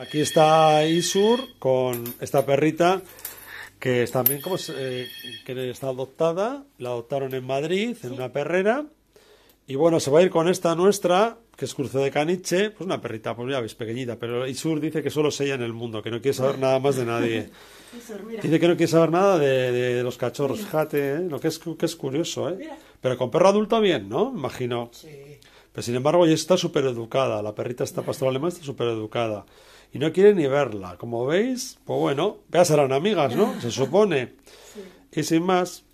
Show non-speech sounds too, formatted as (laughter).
Aquí está Isur con esta perrita que también como eh, que está adoptada, la adoptaron en Madrid, en una perrera. Y bueno, se va a ir con esta nuestra, que es Cruce de Caniche, pues una perrita, pues ya veis, pequeñita, pero Isur dice que solo se ella en el mundo, que no quiere saber nada más de nadie. (laughs) Dice que no quiere saber nada de, los cachorros. jate, ¿eh? lo que es, curioso, ¿eh? Pero con perro adulto bien, ¿no? Imagino. Pero sin embargo, ella está súper educada. La perrita está pastoral alemana está súper educada. Y no quiere ni verla. Como veis, pues bueno, ya serán amigas, ¿no? Se supone. (laughs) Y sin más,